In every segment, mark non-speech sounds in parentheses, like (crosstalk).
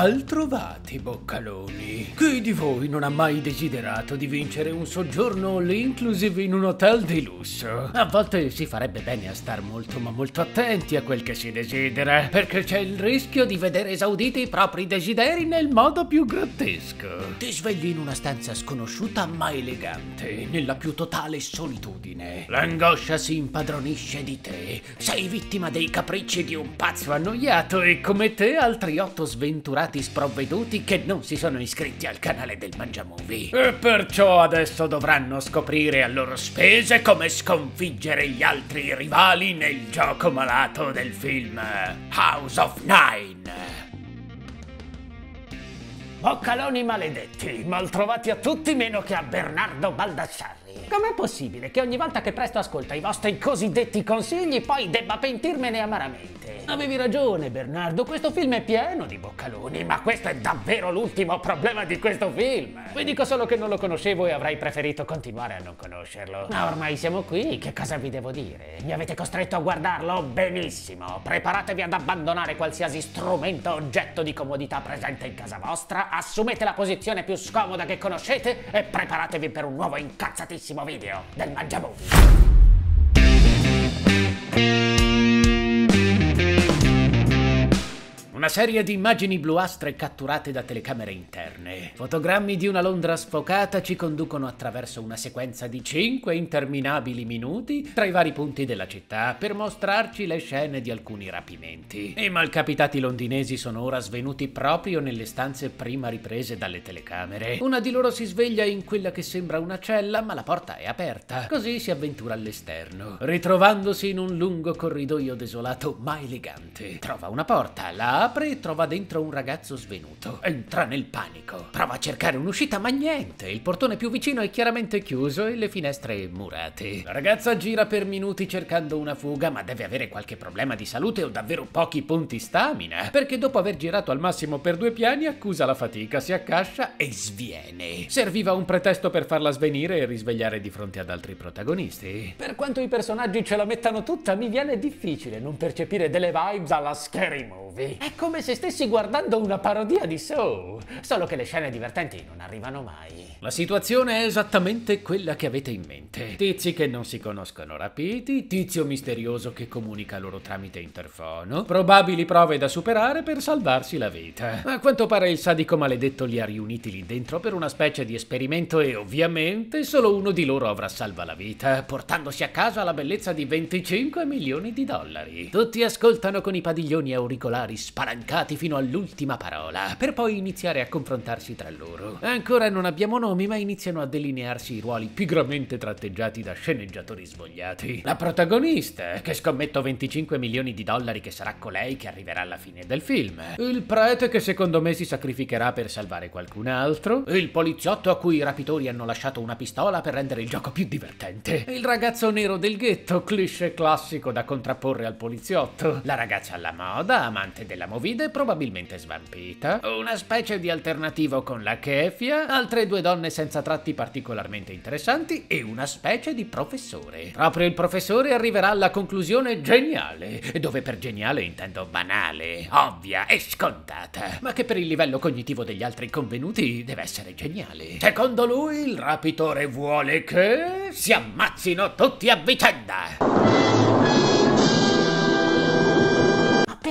Maltrovati, boccaloni. Chi di voi non ha mai desiderato di vincere un soggiorno all in un hotel di lusso? A volte si farebbe bene a star molto ma molto attenti a quel che si desidera, perché c'è il rischio di vedere esauditi i propri desideri nel modo più grottesco. Ti svegli in una stanza sconosciuta ma elegante, nella più totale solitudine. L'angoscia si impadronisce di te. Sei vittima dei capricci di un pazzo annoiato e come te altri otto sventurati sfigati sprovveduti che non si sono iscritti al canale del Mangiamovie. E perciò adesso dovranno scoprire a loro spese come sconfiggere gli altri rivali nel gioco malato del film House of Nine. Boccaloni maledetti, maltrovati a tutti meno che a Bernardo Baldassare. Com'è possibile che ogni volta che presto ascolta i vostri cosiddetti consigli poi debba pentirmene amaramente? Avevi ragione, Bernardo, questo film è pieno di boccaloni, ma questo è davvero l'ultimo problema di questo film. Vi dico solo che non lo conoscevo e avrei preferito continuare a non conoscerlo. Ma ormai siamo qui, che cosa vi devo dire? Mi avete costretto a guardarlo benissimo. Preparatevi ad abbandonare qualsiasi strumento o oggetto di comodità presente in casa vostra, assumete la posizione più scomoda che conoscete e preparatevi per un nuovo incazzatissimo prossimo video del Mangiamovi. Una serie di immagini bluastre catturate da telecamere interne. Fotogrammi di una Londra sfocata ci conducono attraverso una sequenza di 5 interminabili minuti tra i vari punti della città per mostrarci le scene di alcuni rapimenti. I malcapitati londinesi sono ora svenuti proprio nelle stanze prima riprese dalle telecamere. Una di loro si sveglia in quella che sembra una cella, ma la porta è aperta, così si avventura all'esterno, ritrovandosi in un lungo corridoio desolato ma elegante. Trova una porta, la apre e trova dentro un ragazzo svenuto. Entra nel panico. Prova a cercare un'uscita ma niente, il portone più vicino è chiaramente chiuso e le finestre murate. La ragazza gira per minuti cercando una fuga ma deve avere qualche problema di salute o davvero pochi punti stamina, perché dopo aver girato al massimo per due piani accusa la fatica, si accascia e sviene. Serviva un pretesto per farla svenire e risvegliare di fronte ad altri protagonisti. Per quanto i personaggi ce la mettano tutta, mi viene difficile non percepire delle vibes alla scary movie. Ecco come se stessi guardando una parodia di Soul, solo che le scene divertenti non arrivano mai. La situazione è esattamente quella che avete in mente. Tizi che non si conoscono rapiti, tizio misterioso che comunica loro tramite interfono, probabili prove da superare per salvarsi la vita. A quanto pare il sadico maledetto li ha riuniti lì dentro per una specie di esperimento e ovviamente solo uno di loro avrà salva la vita, portandosi a casa la bellezza di 25 milioni di dollari. Tutti ascoltano con i padiglioni auricolari sparati spalancati fino all'ultima parola, per poi iniziare a confrontarsi tra loro. Ancora non abbiamo nomi, ma iniziano a delinearsi i ruoli pigramente tratteggiati da sceneggiatori svogliati. La protagonista, che scommetto 25 milioni di dollari che sarà colei che arriverà alla fine del film. Il prete che secondo me si sacrificherà per salvare qualcun altro. Il poliziotto a cui i rapitori hanno lasciato una pistola per rendere il gioco più divertente. Il ragazzo nero del ghetto, cliché classico da contrapporre al poliziotto. La ragazza alla moda, amante della movimentazione Covid, probabilmente svampita, una specie di alternativo con la kefia, altre due donne senza tratti particolarmente interessanti e una specie di professore. Proprio il professore arriverà alla conclusione geniale, dove per geniale intendo banale, ovvia e scontata, ma che per il livello cognitivo degli altri convenuti deve essere geniale. Secondo lui il rapitore vuole che si ammazzino tutti a vicenda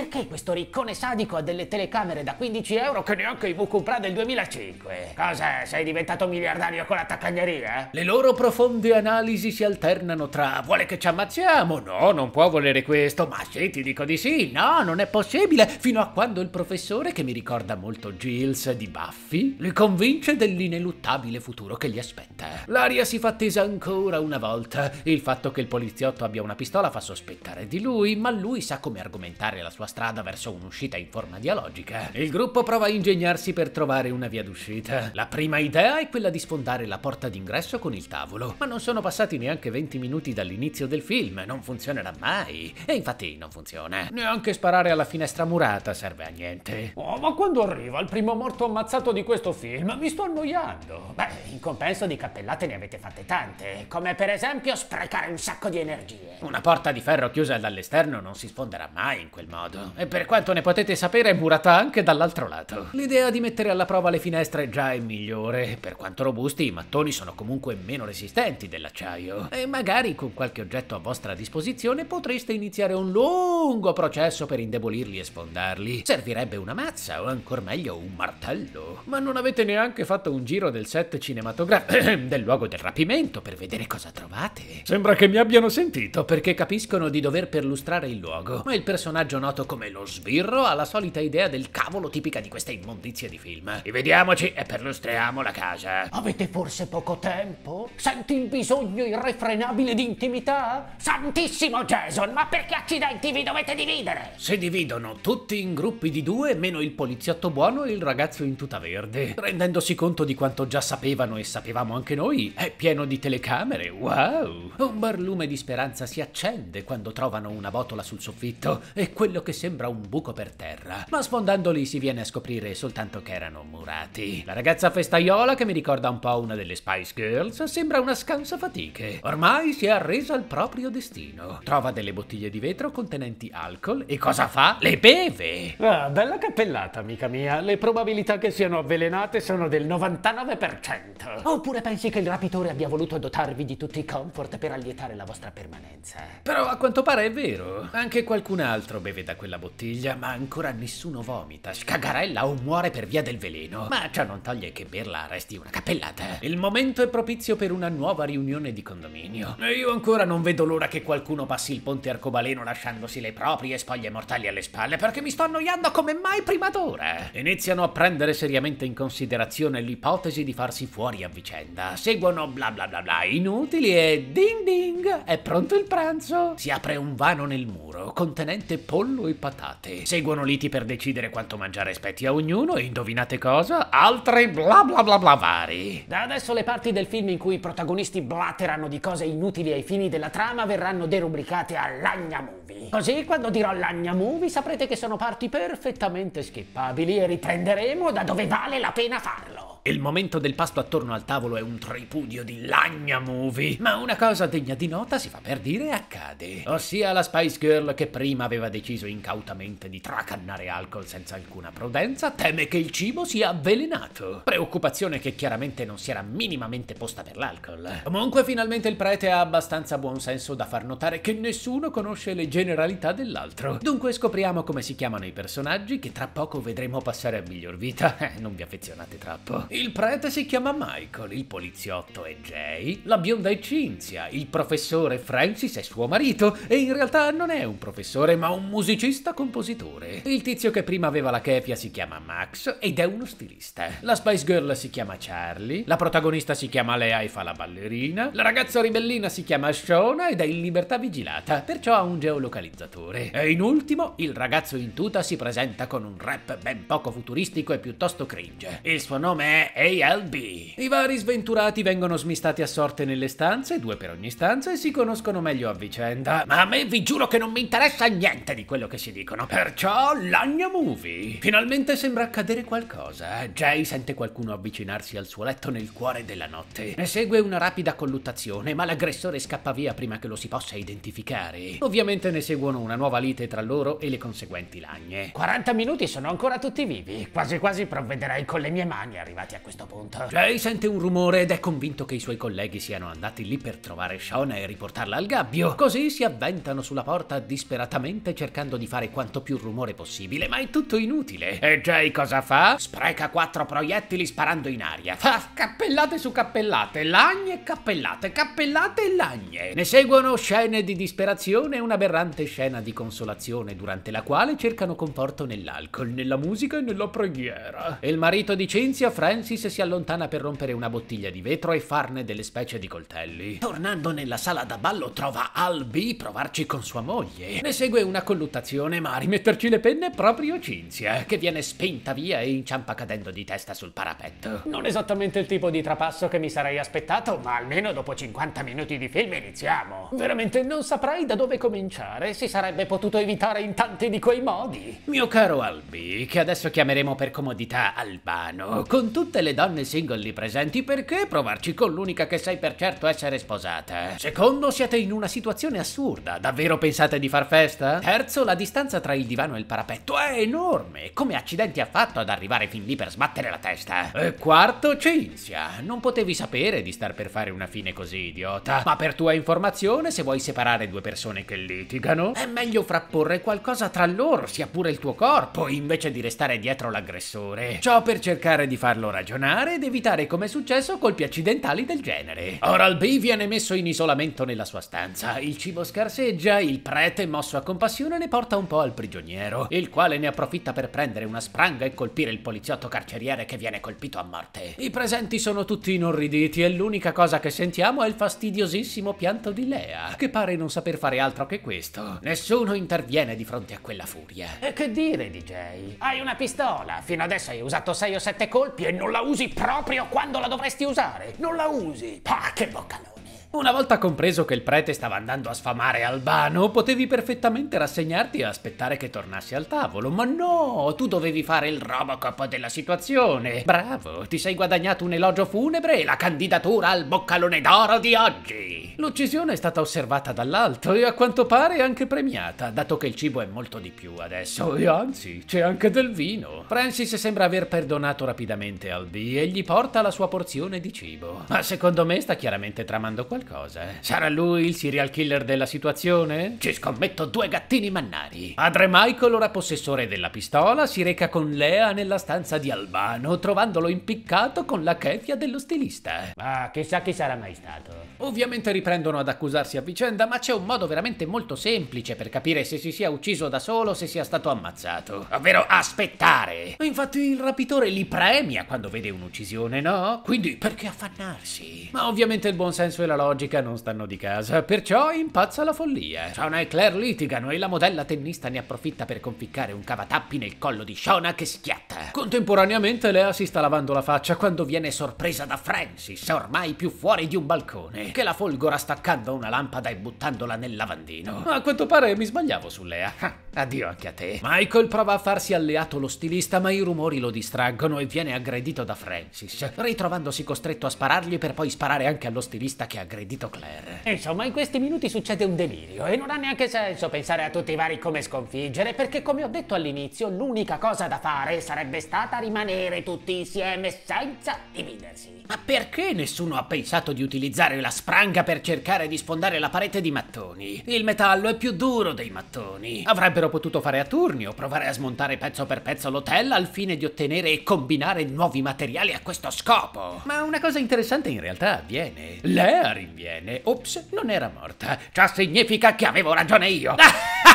perché questo riccone sadico ha delle telecamere da 15 euro che neanche i VQ Pra del 2005? Cos'è? Sei diventato miliardario con la taccagneria? Eh? Le loro profonde analisi si alternano tra vuole che ci ammazziamo? No, non può volere questo. Ma sì, ti dico di sì. No, non è possibile. Fino a quando il professore, che mi ricorda molto Gilles di Buffy, li convince dell'ineluttabile futuro che gli aspetta. Eh. L'aria si fa tesa ancora una volta. Il fatto che il poliziotto abbia una pistola fa sospettare di lui, ma lui sa come argomentare la sua strada verso un'uscita in forma dialogica. Il gruppo prova a ingegnarsi per trovare una via d'uscita. La prima idea è quella di sfondare la porta d'ingresso con il tavolo, ma non sono passati neanche 20 minuti dall'inizio del film, non funzionerà mai. E infatti non funziona. Neanche sparare alla finestra murata serve a niente. Oh, ma quando arriva il primo morto ammazzato di questo film, mi sto annoiando. Beh, in compenso di cappellate ne avete fatte tante, come per esempio sprecare un sacco di energie. Una porta di ferro chiusa dall'esterno non si sfonderà mai in quel modo modo. Certo. E per quanto ne potete sapere è murata anche dall'altro lato. L'idea di mettere alla prova le finestre già è migliore. Per quanto robusti, i mattoni sono comunque meno resistenti dell'acciaio. E magari con qualche oggetto a vostra disposizione potreste iniziare un lungo processo per indebolirli e sfondarli. Servirebbe una mazza o ancora meglio un martello. Ma non avete neanche fatto un giro del set cinematografico (clears throat) del luogo del rapimento per vedere cosa trovate. Sembra che mi abbiano sentito perché capiscono di dover perlustrare il luogo, ma il personaggio noto come lo sbirro ha la solita idea del cavolo tipica di queste immondizie di film. Rivediamoci e perlustriamo la casa. Avete forse poco tempo? Senti il bisogno irrefrenabile di intimità? Santissimo Jason, ma perché accidenti vi dovete dividere? Si dividono tutti in gruppi di due, meno il poliziotto buono e il ragazzo in tuta verde. Rendendosi conto di quanto già sapevano e sapevamo anche noi, è pieno di telecamere, wow! Un barlume di speranza si accende quando trovano una botola sul soffitto e quello che sembra un buco per terra, ma sfondandoli si viene a scoprire soltanto che erano murati. La ragazza festaiola, che mi ricorda un po' una delle Spice Girls, sembra una scansa fatiche. Ormai si è arresa al proprio destino. Trova delle bottiglie di vetro contenenti alcol e cosa fa? Le beve! Ah, bella cappellata, amica mia. Le probabilità che siano avvelenate sono del 99%. Oppure pensi che il rapitore abbia voluto dotarvi di tutti i comfort per allietare la vostra permanenza? Però a quanto pare è vero. Anche qualcun altro beve da quella bottiglia, ma ancora nessuno vomita, scagarella o muore per via del veleno. Ma ciò non toglie che berla resti una cappellata. Il momento è propizio per una nuova riunione di condominio. E io ancora non vedo l'ora che qualcuno passi il ponte arcobaleno lasciandosi le proprie spoglie mortali alle spalle perché mi sto annoiando come mai prima d'ora. Iniziano a prendere seriamente in considerazione l'ipotesi di farsi fuori a vicenda. Seguono bla bla bla bla inutili e ding ding, è pronto il pranzo. Si apre un vano nel muro contenente pollo e e patate. Seguono liti per decidere quanto mangiare spetti a ognuno e indovinate cosa? Altre bla bla bla bla vari. Da adesso le parti del film in cui i protagonisti blatteranno di cose inutili ai fini della trama verranno derubricate a Lagna Movie. Così quando dirò Lagna Movie saprete che sono parti perfettamente schippabili e riprenderemo da dove vale la pena farlo. Il momento del pasto attorno al tavolo è un tripudio di lagna movie, ma una cosa degna di nota si fa per dire accade. Ossia la Spice Girl che prima aveva deciso incautamente di tracannare alcol senza alcuna prudenza, teme che il cibo sia avvelenato. Preoccupazione che chiaramente non si era minimamente posta per l'alcol. Comunque finalmente il prete ha abbastanza buon senso da far notare che nessuno conosce le generalità dell'altro. Dunque scopriamo come si chiamano i personaggi che tra poco vedremo passare a miglior vita. (laughs) Eh, non vi affezionate troppo. Il prete si chiama Michael, il poliziotto è Jay, la bionda è Cinzia, il professore Francis è suo marito e in realtà non è un professore ma un musicista compositore. Il tizio che prima aveva la chefia si chiama Max ed è uno stilista. La Spice Girl si chiama Charlie, la protagonista si chiama Lea e fa la ballerina, la ragazza ribellina si chiama Shona ed è in libertà vigilata, perciò ha un geolocalizzatore. E in ultimo, il ragazzo in tuta si presenta con un rap ben poco futuristico e piuttosto cringe. Il suo nome è ALB. I vari sventurati vengono smistati a sorte nelle stanze, due per ogni stanza, e si conoscono meglio a vicenda. Ma a me vi giuro che non mi interessa niente di quello che si dicono, perciò Lagna Movie. Finalmente sembra accadere qualcosa. Eh. Jay sente qualcuno avvicinarsi al suo letto nel cuore della notte. Ne segue una rapida colluttazione, ma l'aggressore scappa via prima che lo si possa identificare. Ovviamente ne seguono una nuova lite tra loro e le conseguenti lagne. 40 minuti sono ancora tutti vivi. Quasi quasi provvederei con le mie mani arrivati arrivati a questo punto. Jay sente un rumore ed è convinto che i suoi colleghi siano andati lì per trovare Shona e riportarla al gabbio. Così si avventano sulla porta disperatamente cercando di fare quanto più rumore possibile, ma è tutto inutile. E Jay cosa fa? Spreca quattro proiettili sparando in aria. Fa cappellate su cappellate, lagne e cappellate, cappellate e lagne. Ne seguono scene di disperazione e un'aberrante scena di consolazione durante la quale cercano conforto nell'alcol, nella musica e nella preghiera. il marito di Cinzia, Frank, Francis si allontana per rompere una bottiglia di vetro e farne delle specie di coltelli. Tornando nella sala da ballo trova Albi B provarci con sua moglie. Ne segue una colluttazione ma a rimetterci le penne è proprio Cinzia, che viene spinta via e inciampa cadendo di testa sul parapetto. Non esattamente il tipo di trapasso che mi sarei aspettato, ma almeno dopo 50 minuti di film iniziamo. Veramente non saprei da dove cominciare, si sarebbe potuto evitare in tanti di quei modi. Mio caro Albi, che adesso chiameremo per comodità Albano, con tutti tutte le donne single lì presenti, perché provarci con l'unica che sai per certo essere sposata? Secondo, siete in una situazione assurda. Davvero pensate di far festa? Terzo, la distanza tra il divano e il parapetto è enorme. Come accidenti ha fatto ad arrivare fin lì per sbattere la testa? E quarto, Cinzia. Non potevi sapere di star per fare una fine così idiota. Ma per tua informazione, se vuoi separare due persone che litigano, è meglio frapporre qualcosa tra loro, sia pure il tuo corpo, invece di restare dietro l'aggressore. Ciò per cercare di farlo ragionare ragionare ed evitare, come è successo, colpi accidentali del genere. Oral B viene messo in isolamento nella sua stanza, il cibo scarseggia, il prete, mosso a compassione, ne porta un po' al prigioniero, il quale ne approfitta per prendere una spranga e colpire il poliziotto carceriere che viene colpito a morte. I presenti sono tutti inorriditi e l'unica cosa che sentiamo è il fastidiosissimo pianto di Lea, che pare non saper fare altro che questo. Nessuno interviene di fronte a quella furia. E che dire, DJ? Hai una pistola, fino adesso hai usato 6 o 7 colpi e non non la usi proprio quando la dovresti usare. Non la usi. che bocca allora. Una volta compreso che il prete stava andando a sfamare Albano, potevi perfettamente rassegnarti e aspettare che tornassi al tavolo, ma no, tu dovevi fare il Robocop della situazione. Bravo, ti sei guadagnato un elogio funebre e la candidatura al boccalone d'oro di oggi. L'uccisione è stata osservata dall'alto e a quanto pare anche premiata, dato che il cibo è molto di più adesso, e anzi, c'è anche del vino. Francis sembra aver perdonato rapidamente Albi e gli porta la sua porzione di cibo, ma secondo me sta chiaramente tramando qualcosa qualcosa. Eh. Sarà lui il serial killer della situazione? Ci scommetto due gattini mannari. Padre Michael, ora possessore della pistola, si reca con Lea nella stanza di Albano, trovandolo impiccato con la chefia dello stilista. Ma chissà chi sarà mai stato. Ovviamente riprendono ad accusarsi a vicenda, ma c'è un modo veramente molto semplice per capire se si sia ucciso da solo o se sia stato ammazzato. Ovvero aspettare. Infatti il rapitore li premia quando vede un'uccisione, no? Quindi perché affannarsi? Ma ovviamente il buon senso e la logica logica non stanno di casa, perciò impazza la follia. Shona e Claire litigano e la modella tennista ne approfitta per conficcare un cavatappi nel collo di Shona che schiatta. Contemporaneamente Lea si sta lavando la faccia quando viene sorpresa da Francis, ormai più fuori di un balcone, che la folgora staccando una lampada e buttandola nel lavandino. A quanto pare mi sbagliavo su Lea. (laughs) addio anche a te. Michael prova a farsi alleato lo stilista ma i rumori lo distraggono e viene aggredito da Francis, ritrovandosi costretto a sparargli per poi sparare anche allo stilista che aggredisce aggredito Claire. Insomma, in questi minuti succede un delirio e non ha neanche senso pensare a tutti i vari come sconfiggere, perché come ho detto all'inizio, l'unica cosa da fare sarebbe stata rimanere tutti insieme senza dividersi. Ma perché nessuno ha pensato di utilizzare la spranga per cercare di sfondare la parete di mattoni? Il metallo è più duro dei mattoni. Avrebbero potuto fare a turni o provare a smontare pezzo per pezzo l'hotel al fine di ottenere e combinare nuovi materiali a questo scopo. Ma una cosa interessante in realtà avviene. Lei arriva avviene. Ops, non era morta. Ciò significa che avevo ragione io. (laughs)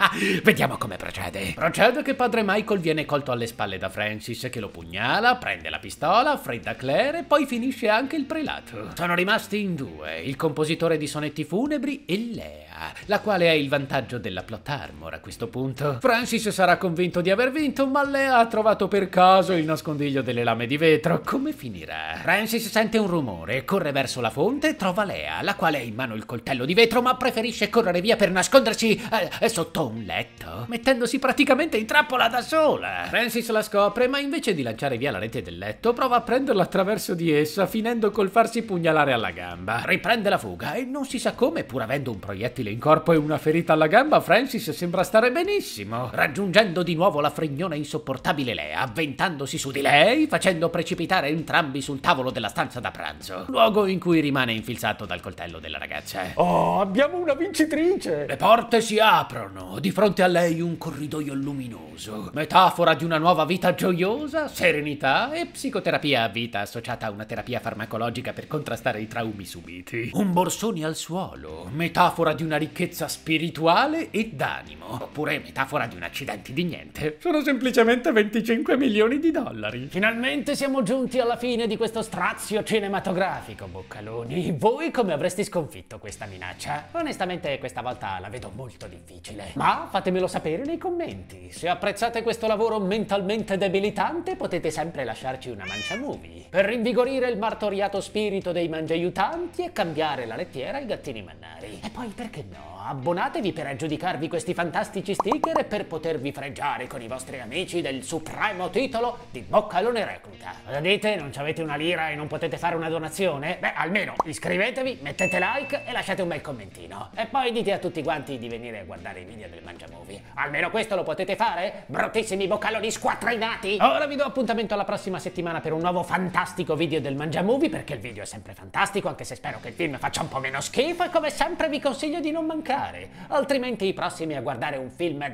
(laughs) Vediamo come procede. Procede che padre Michael viene colto alle spalle da Francis che lo pugnala, prende la pistola, fredda Claire e poi finisce anche il prelato. Sono rimasti in due, il compositore di sonetti funebri e Lea, la quale ha il vantaggio della plot armor a questo punto. Francis sarà convinto di aver vinto, ma Lea ha trovato per caso il nascondiglio delle lame di vetro. Come finirà? Francis sente un rumore, corre verso la fonte e trova Lea, la quale ha in mano il coltello di vetro ma preferisce correre via per nascondersi eh, eh sotto un letto, mettendosi praticamente in trappola da sola. Francis la scopre, ma invece di lanciare via la rete del letto, prova a prenderla attraverso di essa, finendo col farsi pugnalare alla gamba. Riprende la fuga e non si sa come, pur avendo un proiettile in corpo e una ferita alla gamba, Francis sembra stare benissimo, raggiungendo di nuovo la fregnona insopportabile Lea, avventandosi su di lei, facendo precipitare entrambi sul tavolo della stanza da pranzo, luogo in cui rimane infilzato dal coltello della ragazza. Oh, abbiamo una vincitrice! Le porte si aprono di fronte a lei un corridoio luminoso, metafora di una nuova vita gioiosa, serenità e psicoterapia a vita associata a una terapia farmacologica per contrastare i traumi subiti. Un borsone al suolo, metafora di una ricchezza spirituale e d'animo, oppure metafora di un accidente di niente. Sono semplicemente 25 milioni di dollari. Finalmente siamo giunti alla fine di questo strazio cinematografico, Boccaloni. Voi come avreste sconfitto questa minaccia? Onestamente questa volta la vedo molto difficile. Ma Ah, fatemelo sapere nei commenti. Se apprezzate questo lavoro mentalmente debilitante, potete sempre lasciarci una mancia movie. Per rinvigorire il martoriato spirito dei mangiaiutanti e cambiare la lettiera ai gattini mannari. E poi perché no? Abbonatevi per aggiudicarvi questi fantastici sticker e per potervi freggiare con i vostri amici del supremo titolo di Boccalone Recluta. Cosa dite? Non avete una lira e non potete fare una donazione? Beh, almeno iscrivetevi, mettete like e lasciate un bel commentino. E poi dite a tutti quanti di venire a guardare i video del del Mangiamovie. Almeno questo lo potete fare? Bruttissimi boccaloni squattrinati! Ora vi do appuntamento alla prossima settimana per un nuovo fantastico video del Mangiamovie, perché il video è sempre fantastico, anche se spero che il film faccia un po' meno schifo, e come sempre vi consiglio di non mancare. Altrimenti i prossimi a guardare un film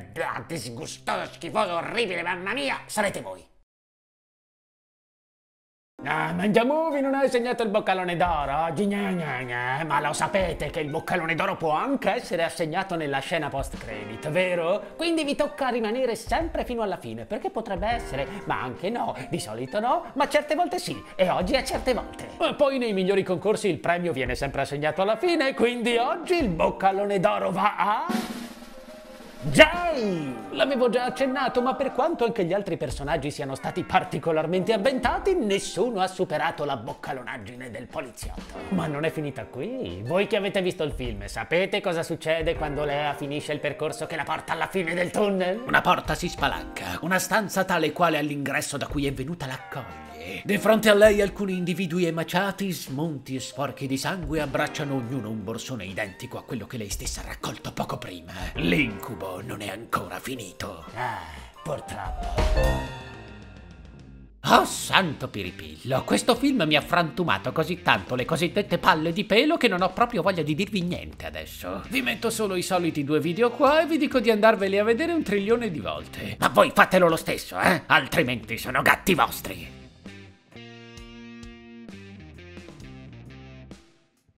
disgustoso, schifoso, orribile, mamma mia, sarete voi. Ah, Mangiamuvi non ha assegnato il boccalone d'oro oggi, gna gna gna. ma lo sapete che il boccalone d'oro può anche essere assegnato nella scena post-credit, vero? Quindi vi tocca rimanere sempre fino alla fine, perché potrebbe essere, ma anche no, di solito no, ma certe volte sì, e oggi a certe volte. E poi nei migliori concorsi il premio viene sempre assegnato alla fine, quindi oggi il boccalone d'oro va a... Jay! L'avevo già accennato, ma per quanto anche gli altri personaggi siano stati particolarmente avventati, nessuno ha superato la boccalonaggine del poliziotto. Ma non è finita qui. Voi che avete visto il film, sapete cosa succede quando Lea finisce il percorso che la porta alla fine del tunnel? Una porta si spalanca, una stanza tale quale all'ingresso da cui è venuta l'accoglienza di fronte a lei alcuni individui emaciati, smonti e sporchi di sangue abbracciano ognuno un borsone identico a quello che lei stessa ha raccolto poco prima. L'incubo non è ancora finito. Ah, purtroppo. Oh santo piripillo, questo film mi ha frantumato così tanto le cosiddette palle di pelo che non ho proprio voglia di dirvi niente adesso. Vi metto solo i soliti due video qua e vi dico di andarveli a vedere un trilione di volte. Ma voi fatelo lo stesso, eh? Altrimenti sono gatti vostri.